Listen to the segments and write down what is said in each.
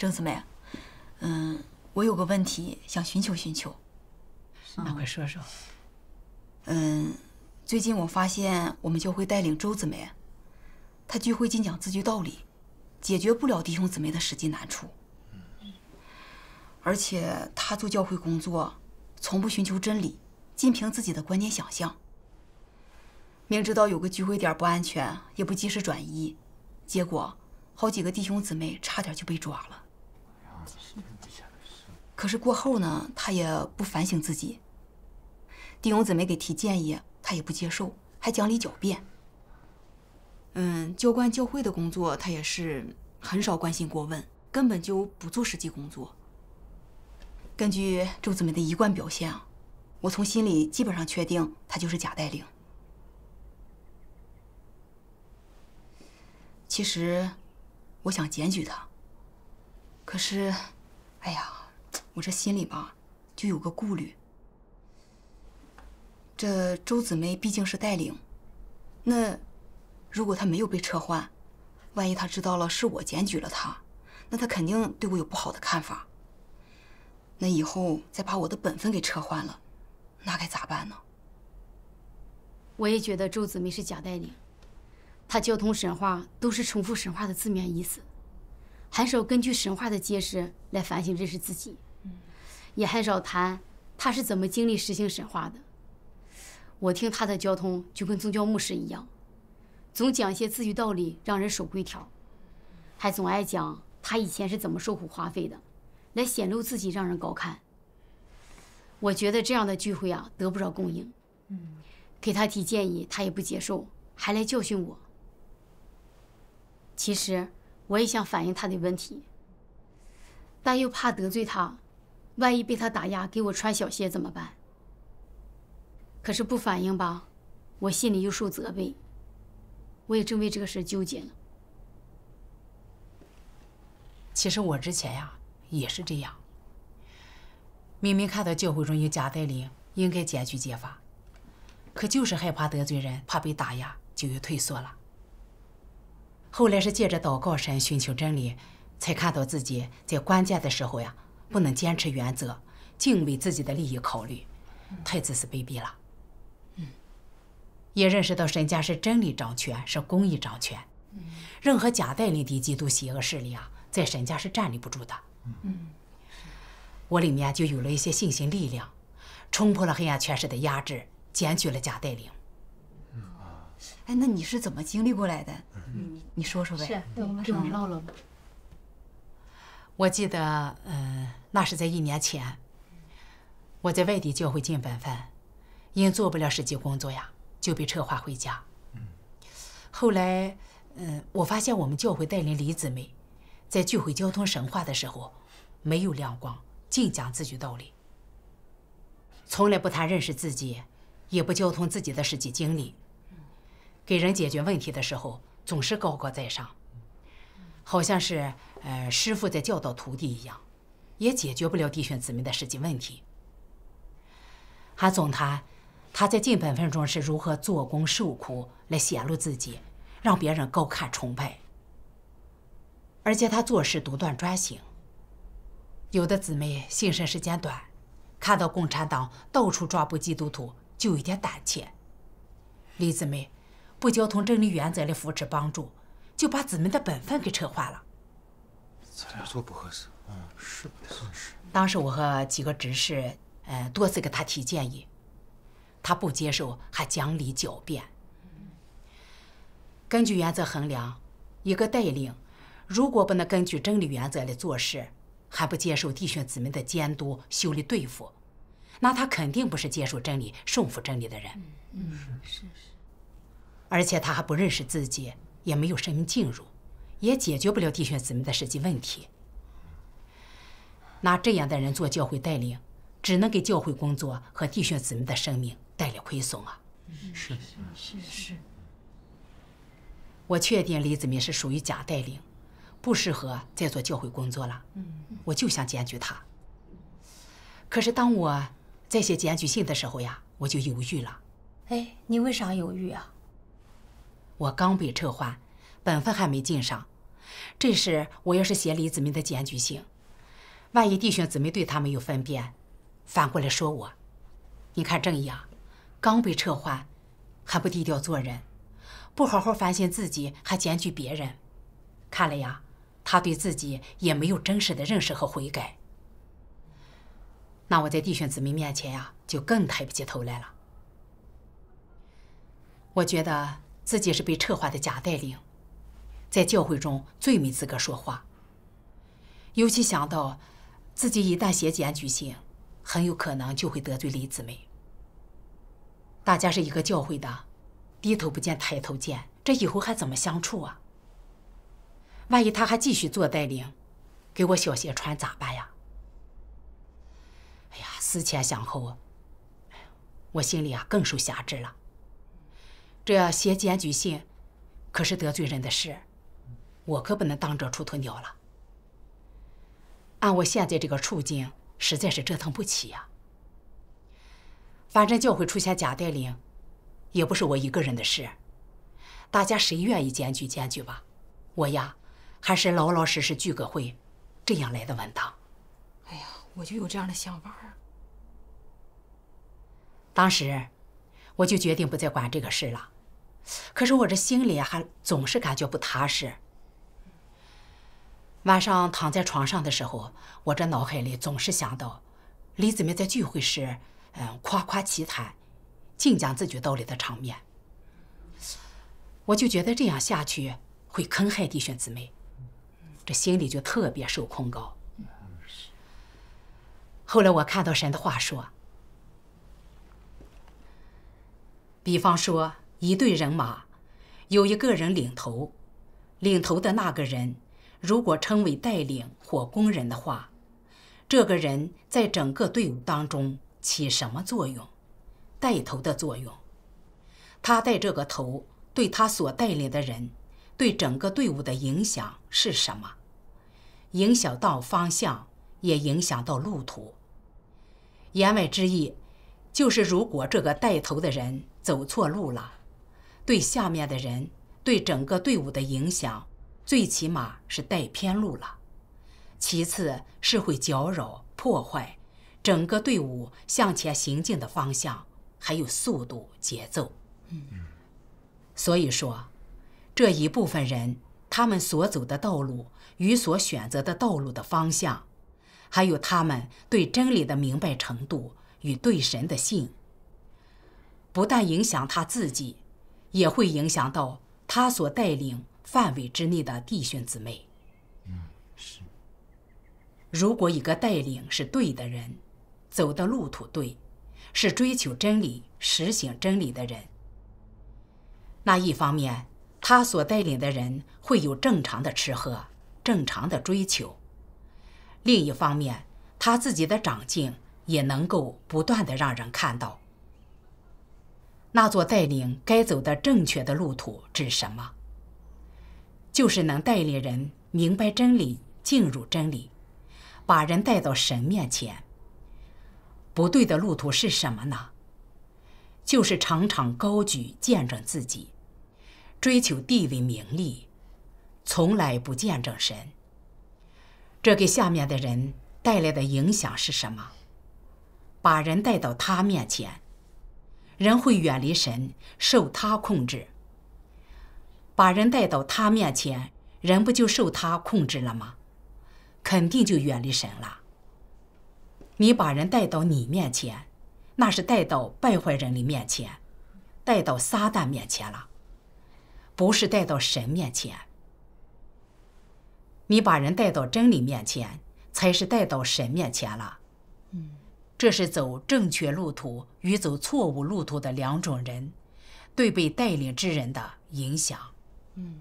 郑姊妹，嗯，我有个问题想寻求寻求，那快说说。嗯，最近我发现我们教会带领周姊妹，她聚会尽讲字句道理，解决不了弟兄姊妹的实际难处。而且她做教会工作，从不寻求真理，仅凭自己的观念想象。明知道有个聚会点不安全，也不及时转移，结果好几个弟兄姊妹差点就被抓了。可是过后呢，他也不反省自己。丁勇子没给提建议，他也不接受，还讲理狡辩。嗯，教官教会的工作他也是很少关心过问，根本就不做实际工作。根据周子梅的一贯表现啊，我从心里基本上确定他就是假带领。其实，我想检举他。可是，哎呀，我这心里吧就有个顾虑。这周姊梅毕竟是代领，那如果她没有被撤换，万一她知道了是我检举了她，那她肯定对我有不好的看法。那以后再把我的本分给撤换了，那该咋办呢？我也觉得周子梅是假代领，她交通神话都是重复神话的字面意思。很少根据神话的解释来反省认识自己，也很少谈他是怎么经历实行神话的。我听他的交通就跟宗教牧师一样，总讲一些自愈道理让人守规条，还总爱讲他以前是怎么受苦花费的，来显露自己让人高看。我觉得这样的聚会啊得不着供应。嗯，给他提建议他也不接受，还来教训我。其实。我也想反映他的问题，但又怕得罪他，万一被他打压，给我穿小鞋怎么办？可是不反映吧，我心里又受责备，我也正为这个事纠结呢。其实我之前呀也是这样，明明看到教会中有假代理，应该检举揭发，可就是害怕得罪人，怕被打压，就又退缩了。后来是借着祷告神，寻求真理，才看到自己在关键的时候呀，不能坚持原则，净为自己的利益考虑，太自私卑鄙了。嗯，也认识到神家是真理掌权，是公义掌权。嗯，任何假代理的基督邪恶势力啊，在神家是站立不住的。嗯我里面就有了一些信心力量，冲破了黑暗权势的压制，坚决了假代理。哎，那你是怎么经历过来的？你你说说呗，给我们唠唠吧。我记得，嗯，那是在一年前，我在外地教会尽本分，因做不了实际工作呀，就被撤换回家。后来，嗯，我发现我们教会带领李姊妹，在聚会交通神话的时候，没有亮光，尽讲自己道理，从来不谈认识自己，也不交通自己的实际经历。给人解决问题的时候，总是高高在上，好像是呃师傅在教导徒弟一样，也解决不了弟兄姊妹的实际问题。韩总他，他在近本分中是如何做工受苦来显露自己，让别人高看崇拜。而且他做事独断专行，有的姊妹信神时间短，看到共产党到处抓捕基督徒就有点胆怯。李姊妹。不交通真理原则来扶持帮助，就把子民的本分给扯坏了。咱俩做不合适，是不得损当时我和几个执事，呃，多次给他提建议，他不接受，还讲理狡辩。根据原则衡量，一个带领，如果不能根据真理原则来做事，还不接受弟兄姊妹的监督、修理、对付，那他肯定不是接受真理、顺服真理的人。嗯，是是。而且他还不认识自己，也没有生命进入，也解决不了弟兄姊妹的实际问题。拿这样的人做教会带领，只能给教会工作和弟兄姊妹的生命带来亏损啊！是是是。我确定李子明是属于假带领，不适合再做教会工作了。嗯，我就想检举他。可是当我在写检举信的时候呀，我就犹豫了。哎，你为啥犹豫啊？我刚被撤换，本分还没尽上。这时我要是写李子明的检举信，万一弟兄姊妹对他没有分辨，反过来说我，你看正义啊，刚被撤换，还不低调做人，不好好反省自己，还检举别人。看来呀，他对自己也没有真实的认识和悔改。那我在弟兄姊妹面前呀，就更抬不起头来了。我觉得。自己是被撤换的假带领，在教会中最没资格说话。尤其想到自己一旦写检举信，很有可能就会得罪李姊妹。大家是一个教会的，低头不见抬头见，这以后还怎么相处啊？万一他还继续做带领，给我小鞋穿咋办呀？哎呀，思前想后，我心里啊更受辖制了。这写检举信，可是得罪人的事，我可不能当着出头鸟了。按我现在这个处境，实在是折腾不起呀。反正教会出现假带领，也不是我一个人的事，大家谁愿意检举，检举吧。我呀，还是老老实实聚个会，这样来的稳当。哎呀，我就有这样的想法。当时。我就决定不再管这个事了，可是我这心里还总是感觉不踏实。晚上躺在床上的时候，我这脑海里总是想到李姊妹在聚会时，嗯，夸夸其谈，净讲自己道理的场面。我就觉得这样下去会坑害弟兄姊妹，这心里就特别受控告。后来我看到神的话说。比方说，一队人马，有一个人领头，领头的那个人如果称为带领或工人的话，这个人在整个队伍当中起什么作用？带头的作用。他带这个头，对他所带领的人，对整个队伍的影响是什么？影响到方向，也影响到路途。言外之意，就是如果这个带头的人。走错路了，对下面的人，对整个队伍的影响，最起码是带偏路了；其次，是会搅扰、破坏整个队伍向前行进的方向，还有速度、节奏。嗯，所以说，这一部分人，他们所走的道路与所选择的道路的方向，还有他们对真理的明白程度与对神的信。不但影响他自己，也会影响到他所带领范围之内的弟兄姊妹。嗯，是。如果一个带领是对的人，走的路途对，是追求真理、实行真理的人，那一方面他所带领的人会有正常的吃喝、正常的追求；另一方面，他自己的长进也能够不断的让人看到。那座带领该走的正确的路途指什么？就是能带领人明白真理、进入真理，把人带到神面前。不对的路途是什么呢？就是常常高举、见证自己，追求地位、名利，从来不见证神。这给下面的人带来的影响是什么？把人带到他面前。人会远离神，受他控制。把人带到他面前，人不就受他控制了吗？肯定就远离神了。你把人带到你面前，那是带到败坏人的面前，带到撒旦面前了，不是带到神面前。你把人带到真理面前，才是带到神面前了。这是走正确路途与走错误路途的两种人，对被带领之人的影响。嗯，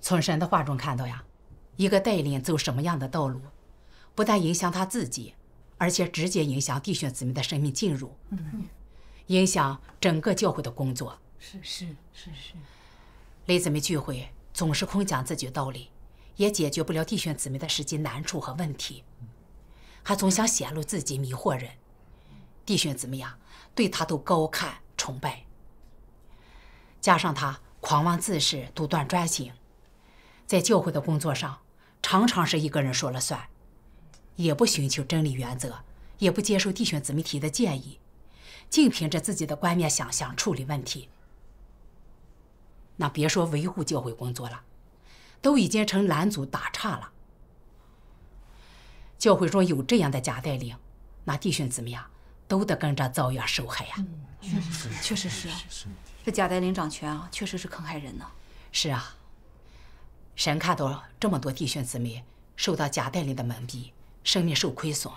从神的话中看到呀，一个带领走什么样的道路，不但影响他自己，而且直接影响弟兄姊妹的生命进入，嗯，影响整个教会的工作。是是是是，雷子们聚会总是空讲自己道理。也解决不了弟兄姊妹的实际难处和问题，还总想显露自己、迷惑人。弟兄姊妹呀，对他都高看、崇拜。加上他狂妄自恃、独断专行，在教会的工作上常常是一个人说了算，也不寻求真理原则，也不接受弟兄姊妹提的建议，净凭着自己的观念想象处理问题。那别说维护教会工作了。都已经成拦阻打岔了。教会中有这样的假带领，那弟兄姊妹啊，都得跟着遭殃受害呀。确实是，确实是。这假带领掌权啊，确实是坑害人呢。是啊。神看到这么多弟兄姊妹受到假带领的蒙蔽，生命受亏损，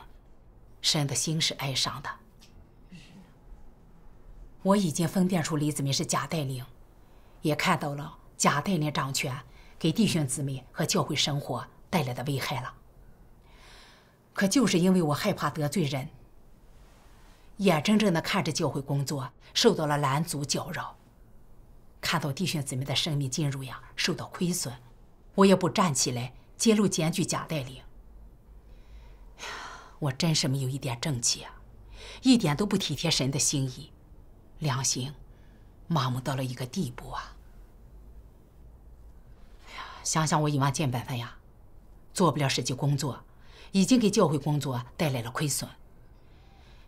神的心是哀伤的。我已经分辨出李子明是假带领，也看到了假带领掌权。给弟兄姊妹和教会生活带来的危害了。可就是因为我害怕得罪人，眼睁睁的看着教会工作受到了拦阻搅扰，看到弟兄姊妹的生命进入呀受到亏损，我也不站起来揭露检举假带领。我真是没有一点正气啊，一点都不体贴神的心意，良心麻木到了一个地步啊。想想我以往尽本分呀，做不了实际工作，已经给教会工作带来了亏损。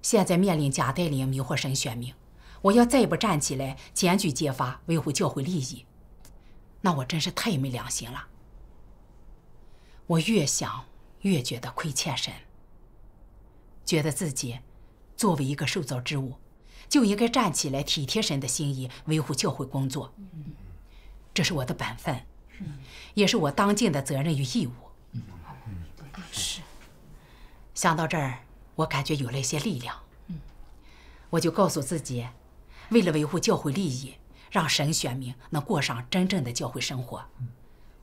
现在面临假带领迷惑神选民，我要再不站起来检举揭发，维护教会利益，那我真是太没良心了。我越想越觉得亏欠神，觉得自己作为一个受造之物，就应该站起来体贴神的心意，维护教会工作，这是我的本分。也是我当尽的责任与义务。嗯，是。想到这儿，我感觉有了一些力量。嗯，我就告诉自己，为了维护教会利益，让神选民能过上真正的教会生活，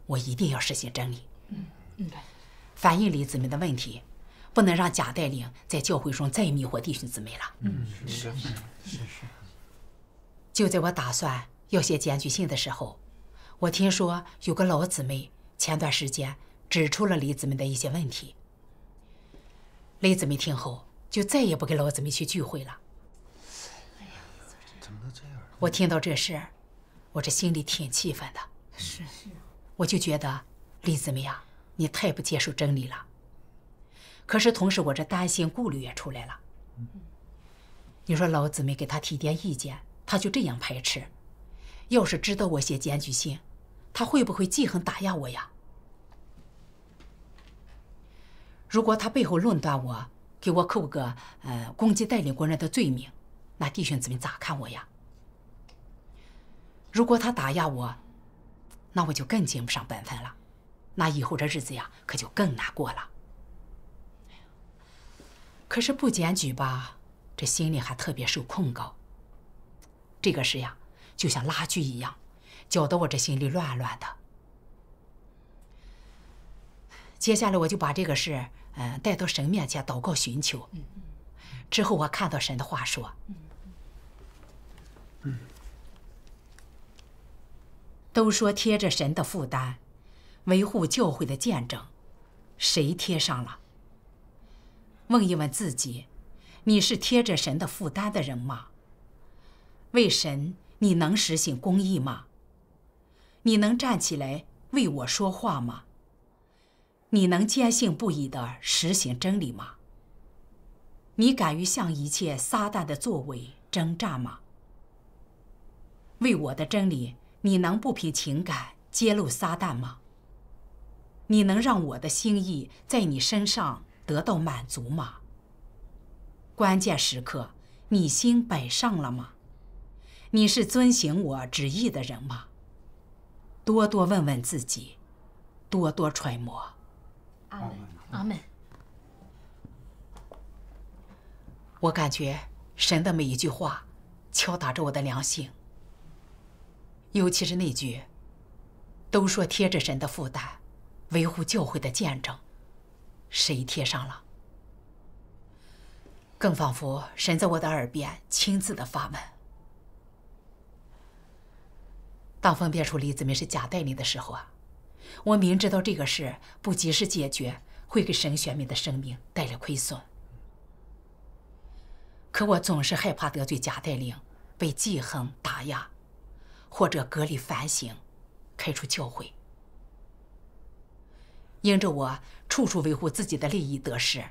我一定要实行真理。嗯嗯反映李子们的问题，不能让假带领在教会中再迷惑弟兄姊妹了。嗯，是是是是。就在我打算要写检举信的时候。我听说有个老姊妹前段时间指出了李姊妹的一些问题，李姊妹听后就再也不跟老姊妹去聚会了。哎呀，怎么能这样？我听到这事，我这心里挺气愤的。是是，我就觉得李姊妹啊，你太不接受真理了。可是同时，我这担心顾虑也出来了。你说老姊妹给他提点意见，他就这样排斥；要是知道我写检举信。他会不会记恨打压我呀？如果他背后论断我，给我扣个呃攻击带领国人的罪名，那弟兄姊妹咋看我呀？如果他打压我，那我就更尽不上本分了，那以后这日子呀，可就更难过了。可是不检举吧，这心里还特别受控告。这个事呀，就像拉锯一样。搅得我这心里乱乱的。接下来我就把这个事，嗯，带到神面前祷告寻求。之后我看到神的话说：“都说贴着神的负担，维护教会的见证，谁贴上了？问一问自己，你是贴着神的负担的人吗？为神你能实行公义吗？”你能站起来为我说话吗？你能坚信不疑地实行真理吗？你敢于向一切撒旦的作为征战吗？为我的真理，你能不凭情感揭露撒旦吗？你能让我的心意在你身上得到满足吗？关键时刻，你心摆上了吗？你是遵行我旨意的人吗？多多问问自己，多多揣摩。阿门，阿门。我感觉神的每一句话敲打着我的良心，尤其是那句：“都说贴着神的负担，维护教会的见证，谁贴上了？”更仿佛神在我的耳边亲自的发问。当分辨出李子明是假代理的时候啊，我明知道这个事不及时解决会给沈雪梅的生命带来亏损，可我总是害怕得罪贾代领，被记恨打压，或者隔离反省，开除教会。因着我处处维护自己的利益得失，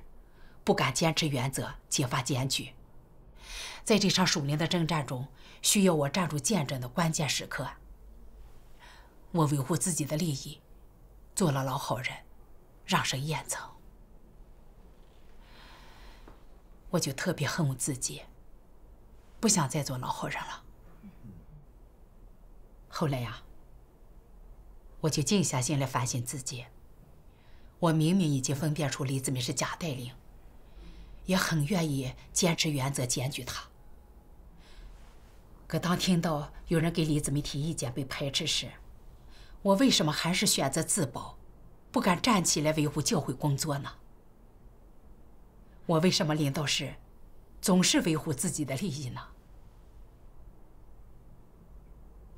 不敢坚持原则，揭发检举，在这场属灵的征战中，需要我站住见证的关键时刻。我维护自己的利益，做了老好人，让谁验死，我就特别恨我自己。不想再做老好人了。后来呀，我就静下心来反省自己。我明明已经分辨出李子梅是假带领，也很愿意坚持原则，检举他。可当听到有人给李子梅提意见被排斥时，我为什么还是选择自保，不敢站起来维护教会工作呢？我为什么临到时，总是维护自己的利益呢？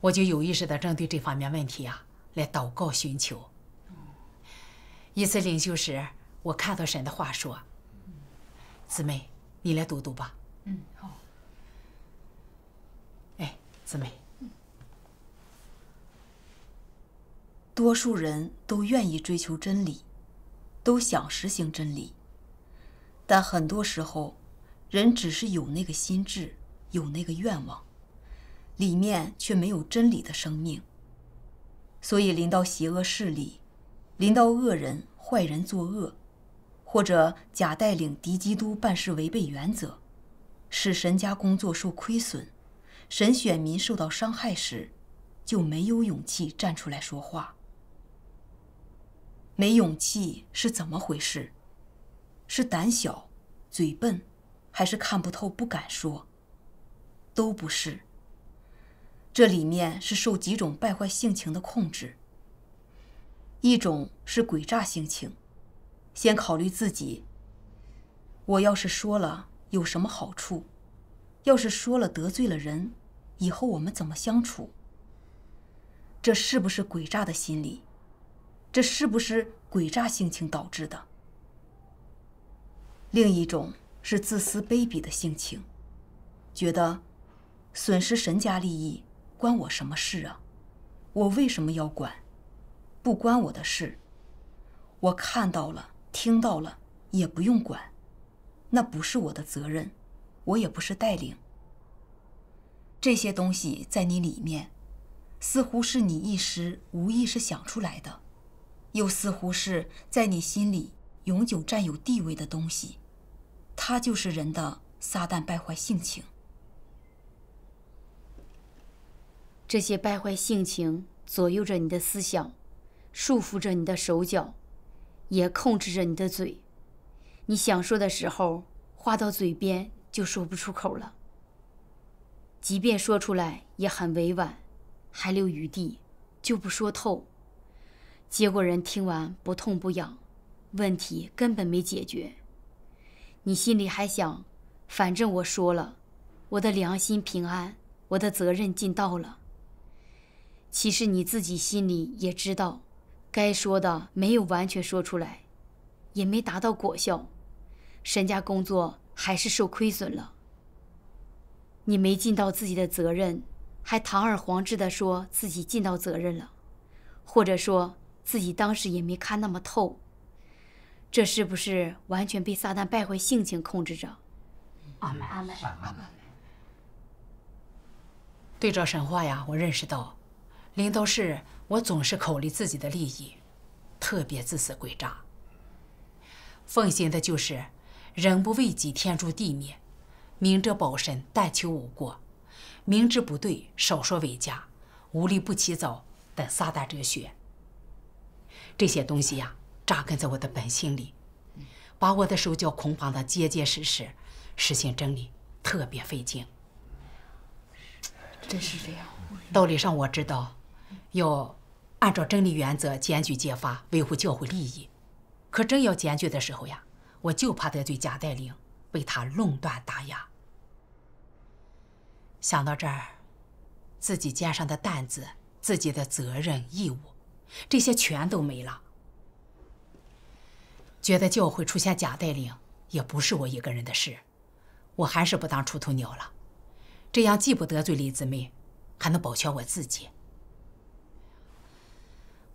我就有意识的针对这方面问题啊，来祷告寻求。一次领袖时，我看到神的话说：“姊妹，你来读读吧。”嗯，好。哎，姊妹。多数人都愿意追求真理，都想实行真理。但很多时候，人只是有那个心智，有那个愿望，里面却没有真理的生命。所以，临到邪恶势力，临到恶人、坏人作恶，或者假带领敌基督办事违背原则，使神家工作受亏损，神选民受到伤害时，就没有勇气站出来说话。没勇气是怎么回事？是胆小、嘴笨，还是看不透不敢说？都不是。这里面是受几种败坏性情的控制。一种是诡诈性情，先考虑自己。我要是说了有什么好处？要是说了得罪了人，以后我们怎么相处？这是不是诡诈的心理？这是不是诡诈性情导致的？另一种是自私卑鄙的性情，觉得损失神家利益关我什么事啊？我为什么要管？不关我的事，我看到了、听到了也不用管，那不是我的责任，我也不是带领。这些东西在你里面，似乎是你一时无意识想出来的。又似乎是在你心里永久占有地位的东西，它就是人的撒旦败坏性情。这些败坏性情左右着你的思想，束缚着你的手脚，也控制着你的嘴。你想说的时候，话到嘴边就说不出口了；即便说出来，也很委婉，还留余地，就不说透。结果人听完不痛不痒，问题根本没解决。你心里还想，反正我说了，我的良心平安，我的责任尽到了。其实你自己心里也知道，该说的没有完全说出来，也没达到果效，神家工作还是受亏损了。你没尽到自己的责任，还堂而皇之的说自己尽到责任了，或者说。自己当时也没看那么透，这是不是完全被撒旦败坏性情控制着？阿门阿门阿门对照神话呀，我认识到，临到事我总是考虑自己的利益，特别自私诡诈。奉行的就是“人不为己，天诛地灭”，“明哲保身，但求无过”，“明知不对，少说为佳”，“无利不起早”等撒旦哲学。这些东西呀，扎根在我的本心里，把我的手脚捆绑的结结实实，实行真理特别费劲。真是这样。道理上我知道，要按照真理原则检举揭发，维护教会利益。可真要检举的时候呀，我就怕得罪贾代领，被他垄断打压。想到这儿，自己肩上的担子，自己的责任义务。这些全都没了。觉得教会出现假带领，也不是我一个人的事。我还是不当出头鸟了，这样既不得罪李子妹，还能保全我自己。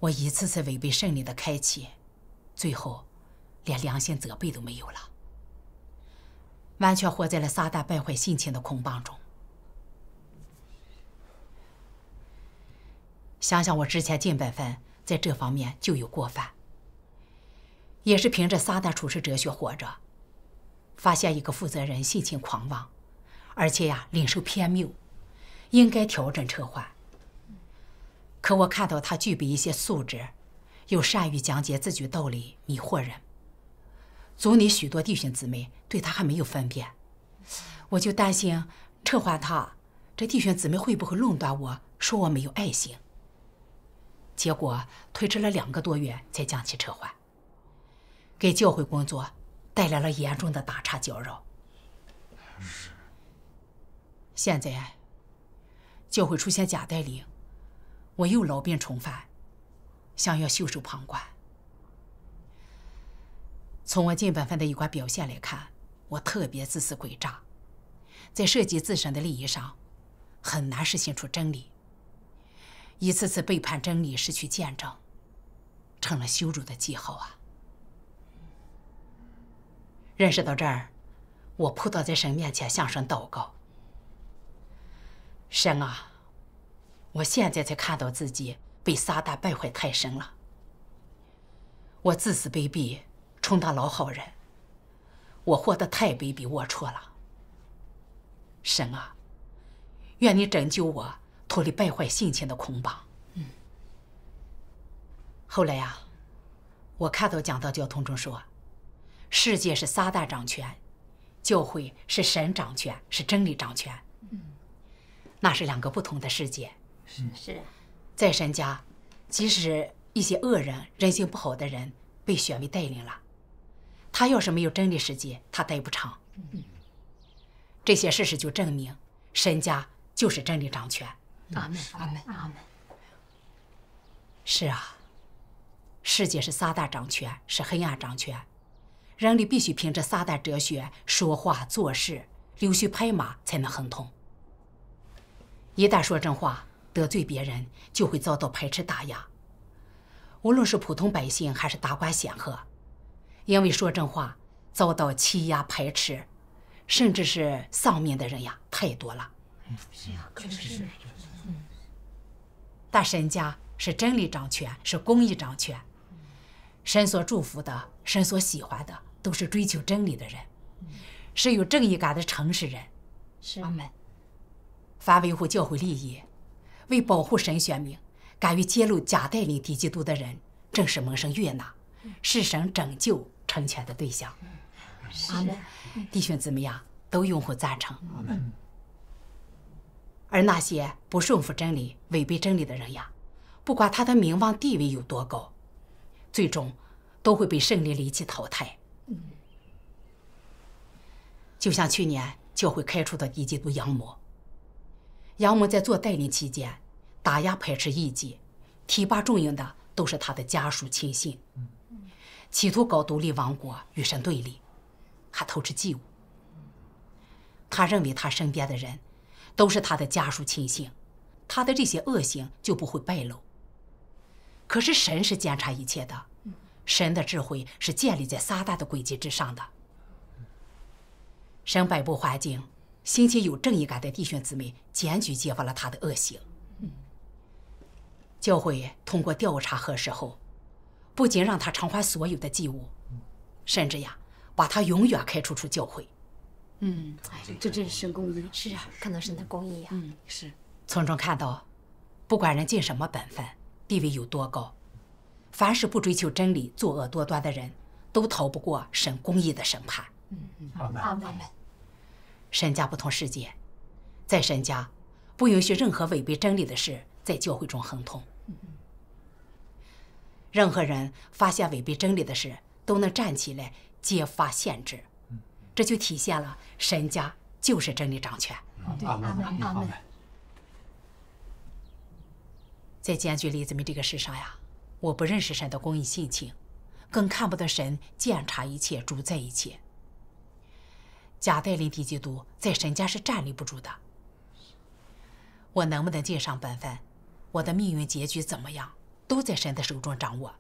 我一次次违背圣灵的开启，最后连良心责备都没有了，完全活在了撒旦败坏心情的捆绑中。想想我之前近百分。在这方面就有过犯，也是凭着撒旦处事哲学活着。发现一个负责人性情狂妄，而且呀，领受偏谬，应该调整撤换。可我看到他具备一些素质，又善于讲解自己道理迷惑人，族里许多弟兄姊妹对他还没有分辨，我就担心撤换他，这弟兄姊妹会不会论断我说我没有爱心？结果推迟了两个多月才将其撤换，给教会工作带来了严重的打岔搅扰。是。现在教会出现假带领，我又老病重犯，想要袖手旁观。从我近本分的一贯表现来看，我特别自私诡诈，在涉及自身的利益上，很难实现出真理。一次次背叛真理、失去见证，成了羞辱的记号啊！认识到这儿，我扑倒在神面前向上祷告：神啊，我现在才看到自己被撒旦败坏太深了。我自私卑鄙，充当老好人，我活得太卑鄙龌龊了。神啊，愿你拯救我！脱离败坏性情的捆绑。嗯。后来呀，我看到讲道交通中说：“世界是撒旦掌权，教会是神掌权，是真理掌权。”嗯，那是两个不同的世界。是是。在神家，即使一些恶人、人性不好的人被选为带领了，他要是没有真理世界，他待不长。嗯。这些事实就证明，神家就是真理掌权。阿门，阿门，阿门。是啊，世界是撒旦掌权，是黑暗掌权，人类必须凭着撒旦哲学说话做事，溜须拍马才能亨通。一旦说真话，得罪别人，就会遭到排斥打压。无论是普通百姓还是达官显赫，因为说真话遭到欺压排斥，甚至是丧命的人呀，太多了。是啊，确实是。但神家是真理掌权，是公义掌权。神所祝福的，神所喜欢的，都是追求真理的人，是有正义感的诚实人。是阿门。凡维护教会利益，为保护神选民，敢于揭露假带领、低基督的人，正是蒙神悦纳，是神拯救成全的对象。阿门。弟兄姊妹呀，都拥护赞成。阿门。而那些不顺服真理、违背真理的人呀，不管他的名望地位有多高，最终都会被胜利利器淘汰。就像去年教会开除的一级督杨某。杨某在做代理期间，打压排斥异己，提拔重用的都是他的家属亲信，企图搞独立王国与神对立，还偷吃祭物。他认为他身边的人。都是他的家属亲信，他的这些恶行就不会败露。可是神是监察一切的，神的智慧是建立在撒旦的诡计之上的。神摆布环境，兴起有正义感的弟兄姊妹检举揭发了他的恶行。教会通过调查核实后，不仅让他偿还所有的祭物，甚至呀，把他永远开除出教会。嗯，哎，这这是神公义，是啊，可能是的公义呀。嗯，是。从中看到，不管人尽什么本分，地位有多高，凡是不追求真理、作恶多端的人，都逃不过神公义的审判。嗯嗯，好呢，好，我们。神家不同世界，在神家，不允许任何违背真理的事在教会中横通。嗯嗯。任何人发现违背真理的事，都能站起来揭发限制。这就体现了神家就是真理掌权。俺们，俺们，在监举李子明这个世上呀，我不认识神的公益性情，更看不得神检察一切、主宰一切。假代林低基督在神家是站立不住的。我能不能尽上本分，我的命运结局怎么样，都在神的手中掌握，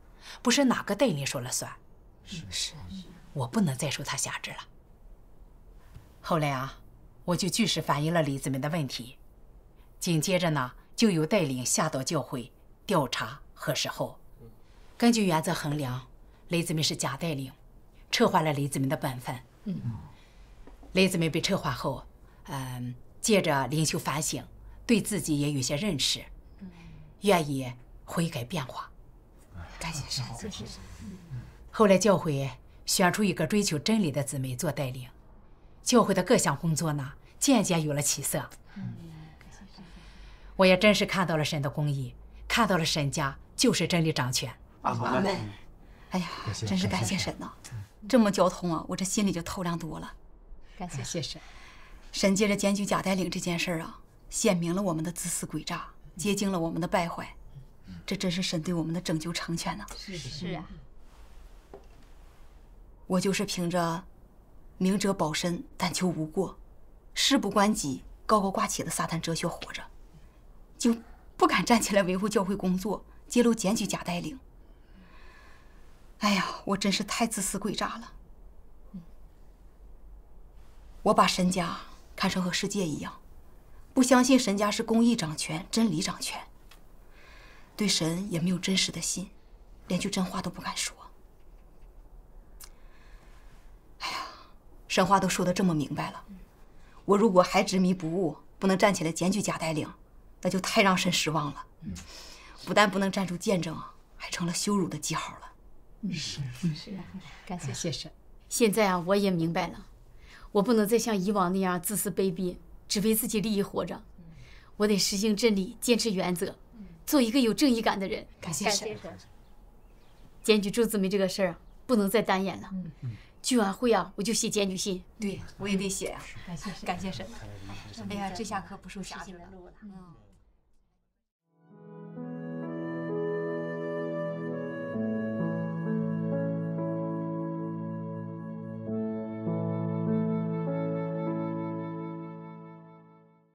不是哪个代理说了算。是是，我不能再受他辖制了。后来啊，我就据实反映了李子明的问题，紧接着呢，就有带领下到教会调查核实后，根据原则衡量，雷子明是假带领，撤换了李子明的本分。嗯，雷子明被撤换后，嗯，借着灵修反省，对自己也有些认识，愿意悔改变化。感谢神，谢谢后来教会选出一个追求真理的姊妹做带领。教会的各项工作呢，渐渐有了起色。我也真是看到了神的公义，看到了神家就是真理掌权。啊，我们，哎呀，真是感谢神呐！这么交通啊，我这心里就透亮多了。感谢神，神借着检举贾带领这件事儿啊，显明了我们的自私诡诈，接近了我们的败坏。这真是神对我们的拯救成全呐！是是我就是凭着。明哲保身，但求无过，事不关己，高高挂起的撒旦哲学活着，就不敢站起来维护教会工作，揭露、检举假带领。哎呀，我真是太自私诡诈了！我把神家看成和世界一样，不相信神家是公义掌权、真理掌权，对神也没有真实的心，连句真话都不敢说。神话都说得这么明白了，我如果还执迷不悟，不能站起来检举贾带领，那就太让神失望了。不但不能站出见证还成了羞辱的记号了。是是啊，感谢先生。现在啊，我也明白了，我不能再像以往那样自私卑鄙，只为自己利益活着。我得实行真理，坚持原则，做一个有正义感的人。感谢神。检举朱子明这个事儿啊，不能再单眼了。聚完会啊，我就写检举信，对我也得写呀。感谢，感谢婶子。哎呀，这下可不受限制了。嗯。